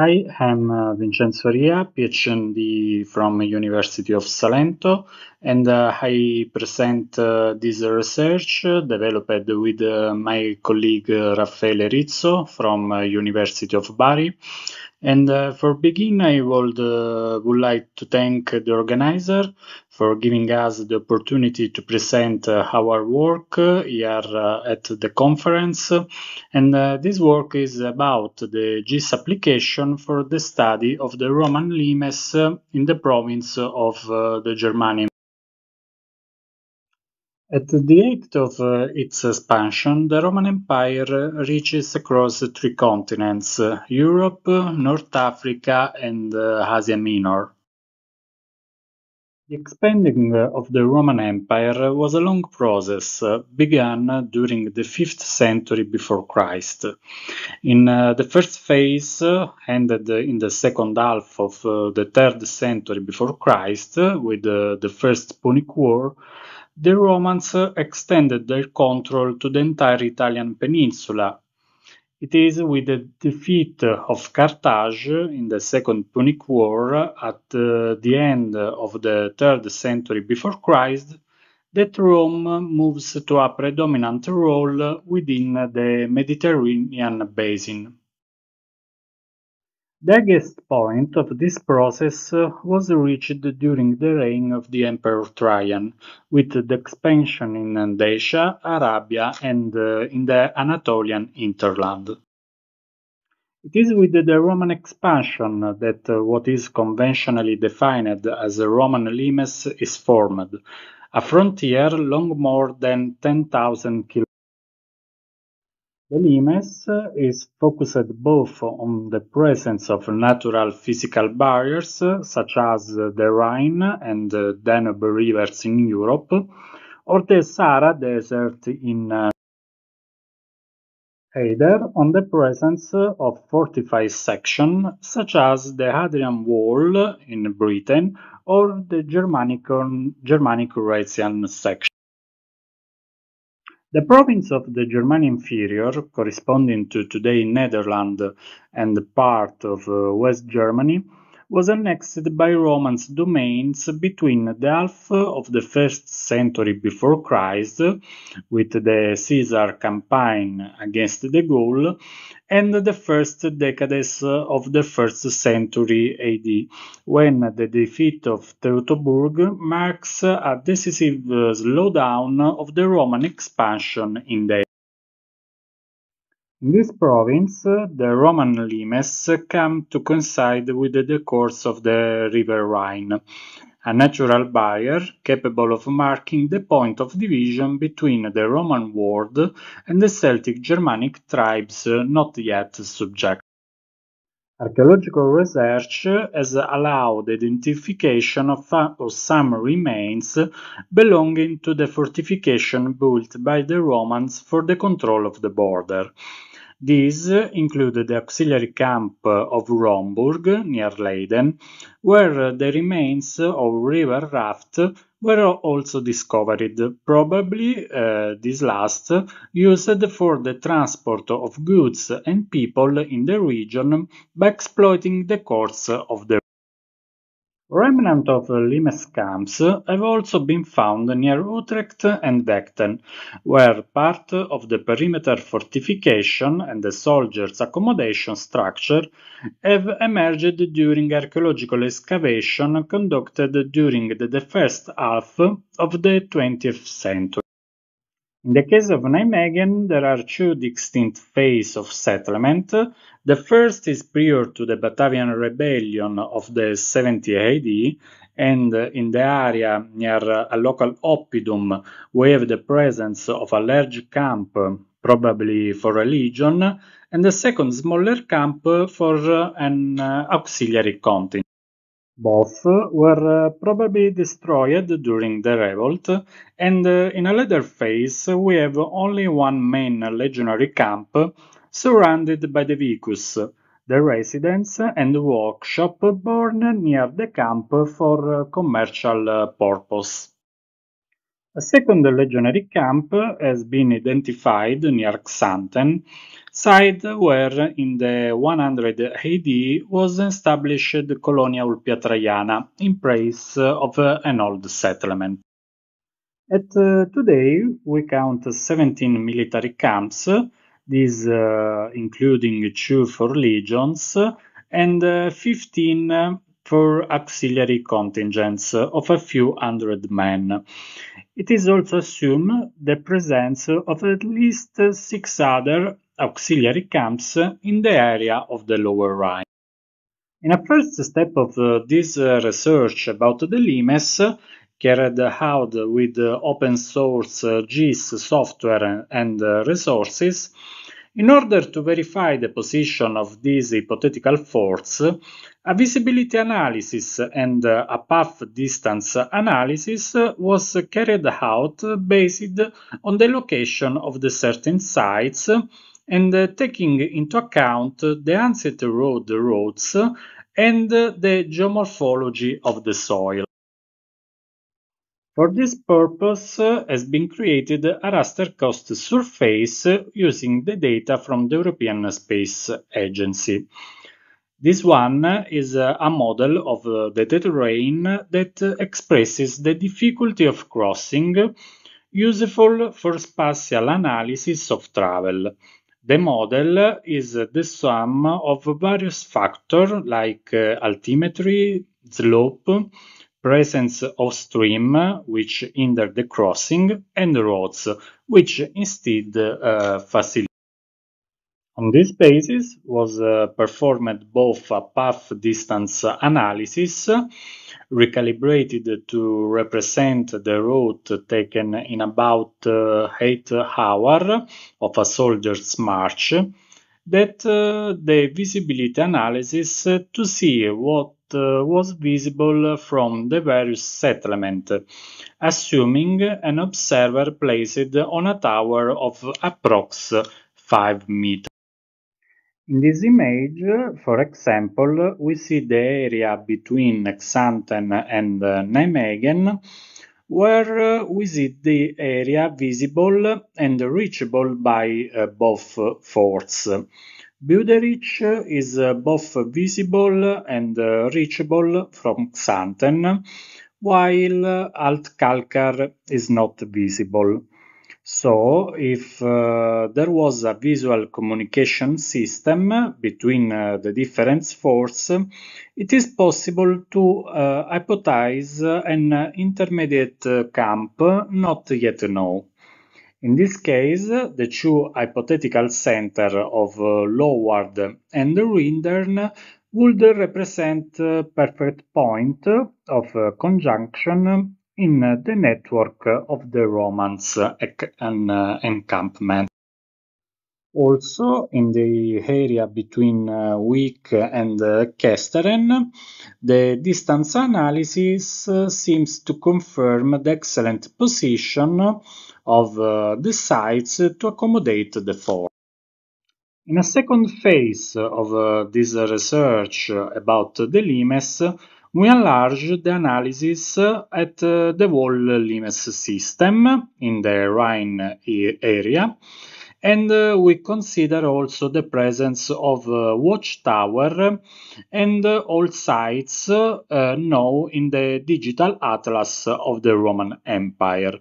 Hi, I'm uh, Vincenzo Ria, PhD from University of Salento, and uh, I present uh, this research uh, developed with uh, my colleague uh, Raffaele Rizzo from University of Bari. And for begin, I would, would like to thank the organizer for giving us the opportunity to present uh, our work uh, here uh, at the conference. And this work is about the GIS application for the study of the Roman limes in the province of the Germania. At the height of uh, its expansion, the Roman Empire reaches across three continents Europe, North Africa, and uh, Asia Minor. The expanding uh, of the Roman Empire was a long process, uh, began during the 5th century before Christ. In uh, the first phase, uh, ended in the second half of uh, the 3rd century before Christ, uh, with the First Punic War, the Romans extended their control to the entire Italian peninsula, it is with the defeat of Carthage in the Second Punic War at uh, the end of the 3rd century before Christ that Rome moves to a predominant role within the Mediterranean basin. The highest point of this process uh, was reached during the reign of the Emperor Trajan, with the expansion in Dacia, Arabia, and uh, in the Anatolian hinterland. It is with the Roman expansion that uh, what is conventionally defined as a Roman limes is formed, a frontier long more than 10,000 km the limes is focused both on the presence of natural physical barriers, such as the Rhine and the Danube rivers in Europe, or the Sahara Desert in uh, either on the presence of fortified sections such as the Hadrian Wall in Britain or the Germanic, Germanic section. The province of the German Inferior, corresponding to today Netherlands and part of uh, West Germany, was annexed by Romans domains between the half of the first century before Christ, with the Caesar campaign against the Gaul, and the first decades of the first century AD, when the defeat of Teutoburg marks a decisive slowdown of the Roman expansion in the in this province, the Roman limes come to coincide with the course of the river Rhine, a natural barrier capable of marking the point of division between the Roman world and the Celtic Germanic tribes not yet subject. Archaeological research has allowed identification of, uh, of, some remains belonging to the fortification built by the Romans for the control of the border, these include the auxiliary camp of Romburg, near Leiden, where the remains of river raft were also discovered, probably uh, this last used for the transport of goods and people in the region by exploiting the course of the Remnant of limes camps have also been found near Utrecht and Decten, where part of the perimeter fortification and the soldiers' accommodation structure have emerged during archaeological excavation conducted during the first half of the 20th century. In the case of Nijmegen, there are two distinct phases of settlement. The first is prior to the Batavian Rebellion of the 70 AD, and in the area near a local oppidum, we have the presence of a large camp, probably for religion, and a second smaller camp for an auxiliary continent. Both were uh, probably destroyed during the revolt, and uh, in a later phase we have only one main legionary camp surrounded by the Vicus, the residence and workshop born near the camp for uh, commercial purpose. A second legionary camp has been identified near Xanten, site where in the 100 AD was established Colonia Ulpia Traiana in place of an old settlement. At uh, today, we count 17 military camps, these uh, including two for legions, and uh, 15 for auxiliary contingents of a few hundred men. It is also assumed the presence of at least six other auxiliary camps in the area of the Lower Rhine. In a first step of uh, this uh, research about the limes, carried out with open source uh, GIS software and resources, in order to verify the position of these hypothetical forts, a visibility analysis and a path distance analysis was carried out based on the location of the certain sites and taking into account the ancient road routes and the geomorphology of the soil. For this purpose uh, has been created a raster cost surface uh, using the data from the European Space Agency. This one is uh, a model of the terrain that expresses the difficulty of crossing useful for spatial analysis of travel. The model is the sum of various factors like altimetry, slope, presence of stream which hinder the crossing and roads which instead uh, facilitate. On this basis was uh, performed both a path distance analysis recalibrated to represent the route taken in about uh, 8 hours of a soldier's march that uh, the visibility analysis to see what uh, was visible from the various settlement, assuming an observer placed on a tower of approx 5 meters. In this image, for example, we see the area between Xanten and uh, Nijmegen where is uh, it the area visible and reachable by uh, both uh, forts. Buderich is both visible and reachable from Xanten, while Altkalkar is not visible. So if uh, there was a visual communication system between uh, the different forces, it is possible to uh, hypothesize an uh, intermediate uh, camp not yet known. In this case, the two hypothetical centers of uh, Loward and Rindern would represent perfect point of conjunction in the network of the Romans encampment. Also, in the area between uh, Wick and uh, Kesteren, the distance analysis uh, seems to confirm the excellent position of uh, the sites to accommodate the fort. In a second phase of uh, this research about the limes, we enlarge the analysis at the Wall LIMES system in the Rhine area, and uh, we consider also the presence of watchtower and all sites uh, now in the digital atlas of the Roman Empire.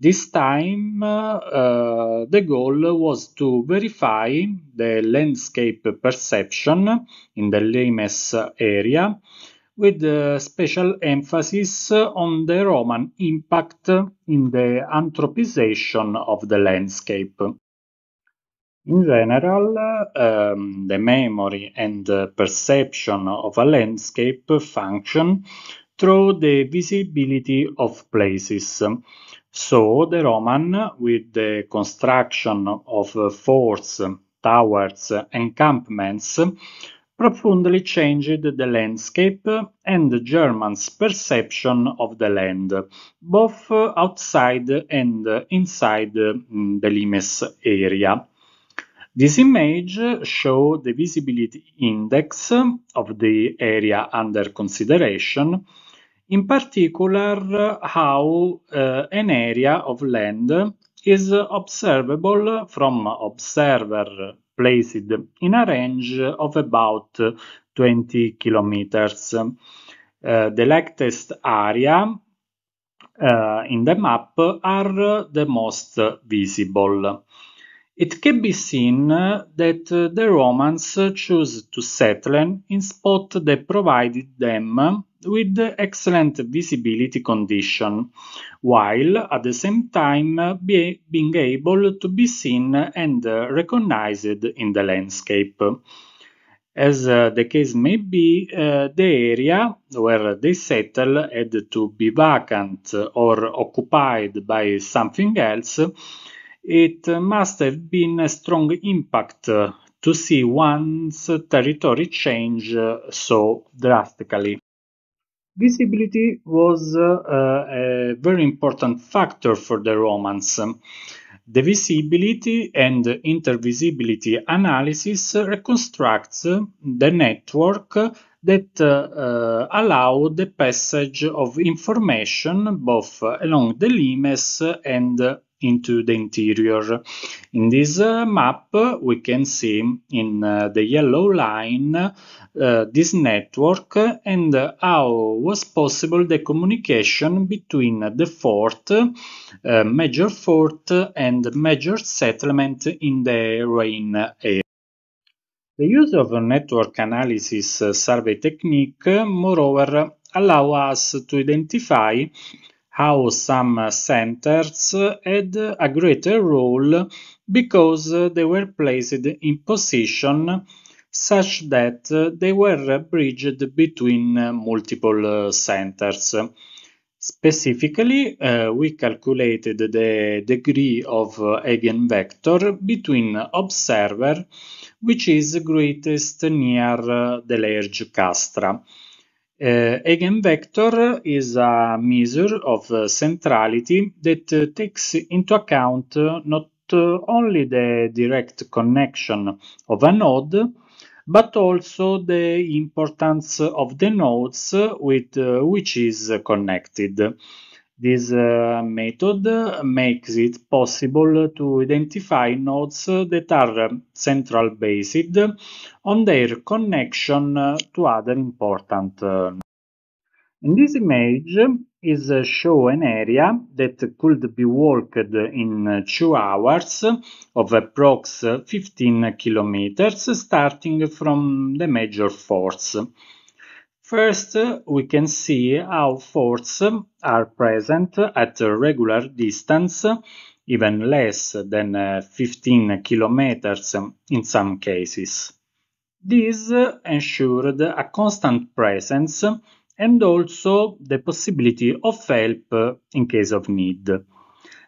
This time, uh, uh the goal was to verify the landscape perception in the Limes area with uh, special emphasis on the Roman impact in the anthropization of the landscape. In general, um, the memory and the uh, perception of a landscape function through the visibility of places. So the Roman, with the construction of uh, forts, towers, encampments, profoundly changed the landscape and Germans' perception of the land, both outside and inside mm, the Limes area. This image shows the visibility index of the area under consideration, in particular how uh, an area of land is observable from observer placed in a range of about 20 kilometers. Uh, the latest area uh, in the map are the most visible. It can be seen that the Romans chose to settle in spots that provided them with excellent visibility condition, while at the same time being able to be seen and recognized in the landscape. As uh, the case may be, uh, the area where they settle had to be vacant or occupied by something else it must have been a strong impact to see one's territory change so drastically. Visibility was uh, a very important factor for the Romans. The visibility and intervisibility analysis reconstructs the network that uh, uh the passage of information both along the limes and into the interior. In this uh, map, we can see in uh, the yellow line uh, this network and how was possible the communication between the fourth, uh, major fort and major settlement in the rain area. The use of network analysis uh, survey technique, moreover, allow us to identify how some centers had a greater role because they were placed in position such that they were bridged between multiple centers. Specifically, uh, we calculated the degree of uh, eigenvector between observer, which is greatest near uh, the large castra. Uh, eigenvector is a measure of uh, centrality that uh, takes into account uh, not uh, only the direct connection of a node, but also the importance of the nodes with uh, which is connected. This uh, method makes it possible to identify nodes that are um, central based on their connection uh, to other important uh, nodes. In this image is uh, show an area that could be walked in 2 hours of approx 15 kilometers starting from the major force. First, we can see how forts are present at a regular distance, even less than uh, 15 kilometers in some cases. This ensured a constant presence and also the possibility of help in case of need.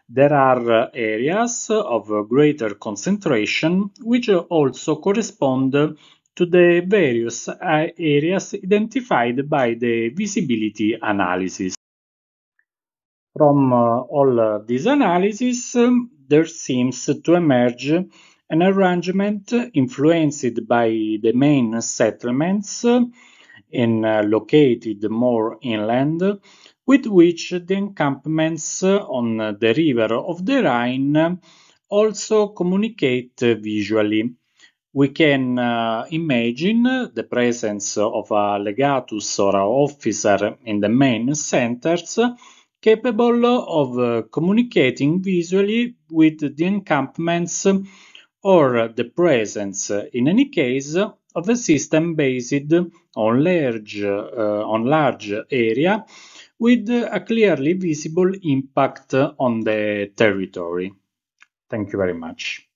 There are uh, areas of greater concentration which also correspond to the various areas identified by the visibility analysis. From uh, all these analyses, um, there seems to emerge an arrangement influenced by the main settlements uh, uh, located more inland, with which the encampments on the river of the Rhine also communicate visually we can uh, imagine the presence of a legatus or an officer in the main centers capable of uh, communicating visually with the encampments or the presence, uh, in any case, of a system based on large, uh, on large area with a clearly visible impact on the territory. Thank you very much.